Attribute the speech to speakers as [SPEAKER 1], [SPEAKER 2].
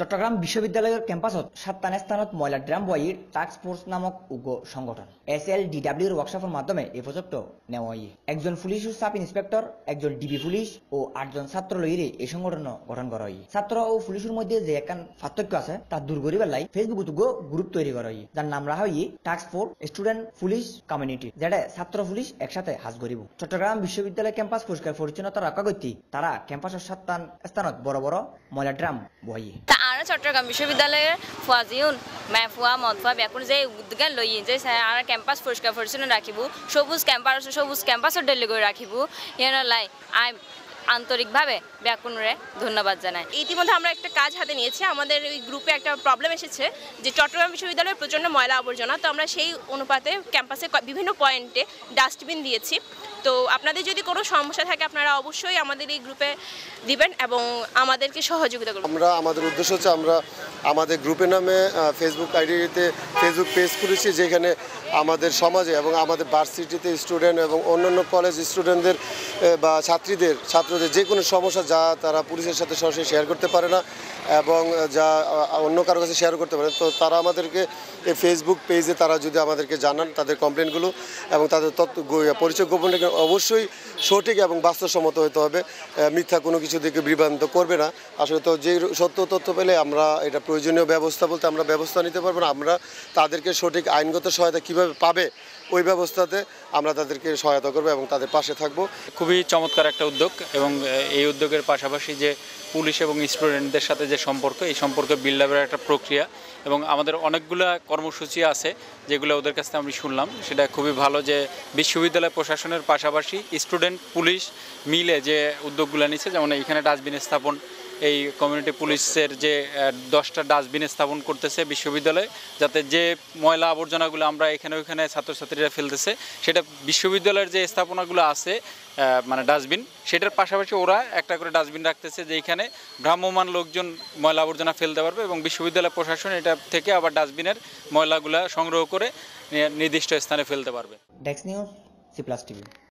[SPEAKER 1] চট্টগ্রাম বিশ্ববিদ্যালয়ের ক্যাম্পাসত সাতান স্থানত ময়লা ড্রাম বয়ের টাস্ক ফোর্স নামক উগ্র সংগঠন এস এল ডিডাব্লিউর ওয়ার্কশপের মাধ্যমে এই প্রজেক্ট নেওয়া একজন পুলিশ ও সাব ইন্সপেক্টর একজন ডিবি পুলিশ ও আটজন ছাত্র লইরে এই সংগঠন গঠন করা হয় ছাত্র ও পুলিশের মধ্যে যে একান পার্থক্য আছে তা দূর করিবার লাই ফেসবুক গ্রুপ তৈরি করা হয় যার নাম রাখা হয় task force student police community যেটা ছাত্র পুলিশ একসাথে হাজ করিব চট্টগ্রাম বিশ্ববিদ্যালয় ক্যাম্পাস পরিষ্কার পরিচ্ছন্নতা রক্ষা করতে তারা ক্যাম্পাসের সাতটান স্থানত বড় বড় ময়লা ড্রাম বয়ে
[SPEAKER 2] আর চট্টগ্রাম বিশ্ববিদ্যালয়ের ফুয়াজিউন মদ ফুয়া ব্যাকুণ যে উদ্যোগ লই যে আর ক্যাম্পাস পরিষ্কার পরিচ্ছন্ন রাখিব সবুজ ক্যাম্পাস সবুজ ক্যাম্পাসও ডেলি করে রাখিব ইয়ে লাই আই আন্তরিকভাবে ব্যাকুনরে ধন্যবাদ জানাই ইতিমধ্যে আমরা একটা কাজ হাতে নিয়েছি আমাদের ওই গ্রুপে একটা প্রবলেম এসেছে যে চট্টগ্রাম বিশ্ববিদ্যালয়ে প্রচণ্ড ময়লা আবর্জনা তো আমরা সেই অনুপাতে ক্যাম্পাসে বিভিন্ন পয়েন্টে ডাস্টবিন দিয়েছি তো আপনাদের যদি কোনো সমস্যা থাকে আপনারা অবশ্যই আমাদের এই গ্রুপে দিবেন এবং আমাদেরকে সহযোগিতা করবেন আমরা আমাদের উদ্দেশ্য হচ্ছে
[SPEAKER 3] আমরা আমাদের গ্রুপের নামে ফেসবুক আইডিতে ফেসবুক পেজ খুলেছি যেখানে আমাদের সমাজে এবং আমাদের ভার্সিটিতে স্টুডেন্ট এবং অন্যান্য কলেজ স্টুডেন্টদের বা ছাত্রীদের ছাত্রদের যে কোনো সমস্যা যা তারা পুলিশের সাথে সরাসরি শেয়ার করতে পারে না এবং যা অন্য কারো কাছে শেয়ার করতে পারে তো তারা আমাদেরকে ফেসবুক পেজে তারা যদি আমাদেরকে জানান তাদের কমপ্লেনগুলো এবং তাদের তথ্য পরিচয় গোপন রেখে অবশ্যই সঠিক এবং বাস্তবসম্মত হতে হবে মিথ্যা কোনো কিছু দিকে বিভ্রান্ত করবে না আসলে তো যে সত্য তথ্য পেলে আমরা এটা প্রয়োজনীয় ব্যবস্থা বলতে আমরা ব্যবস্থা নিতে পারবো না আমরা তাদেরকে সঠিক আইনগত সহায়তা কিভাবে পাবে ওই ব্যবস্থাতে আমরা তাদেরকে সহায়তা করব এবং তাদের পাশে থাকব
[SPEAKER 4] খুবই চমৎকার একটা উদ্যোগ এবং এই উদ্যোগের পাশাপাশি যে পুলিশ এবং স্টুডেন্টদের সাথে যে সম্পর্ক এই সম্পর্কে বিল্ডাপের একটা প্রক্রিয়া এবং আমাদের অনেকগুলা কর্মসূচি আছে যেগুলো ওদের কাছ থেকে আমি শুনলাম সেটা খুবই ভালো যে বিশ্ববিদ্যালয় প্রশাসনের পাশাপাশি স্টুডেন্ট পুলিশ মিলে যে উদ্যোগগুলো নিচ্ছে যেমন এখানে ডাস্টবিন স্থাপন এই কমিউনিটি পুলিশের যে দশটা ডাস্টবিন স্থাপন করতেছে বিশ্ববিদ্যালয়ে যাতে যে ময়লা আবর্জনাগুলো আমরা এখানে ওইখানে ছাত্রছাত্রীরা ফেলতেছে সেটা বিশ্ববিদ্যালয়ের যে স্থাপনাগুলো আছে মানে ডাস্টবিন সেটার পাশাপাশি ওরা একটা করে ডাস্টবিন রাখতেছে এখানে ভ্রাম্যমান লোকজন ময়লা আবর্জনা ফেলতে পারবে এবং বিশ্ববিদ্যালয় প্রশাসন এটা থেকে আবার ডাস্টবিনের ময়লাগুলা সংগ্রহ করে নির্দিষ্ট স্থানে ফেলতে পারবে
[SPEAKER 1] ডেক্স নিউজ সি প্লাস টিভি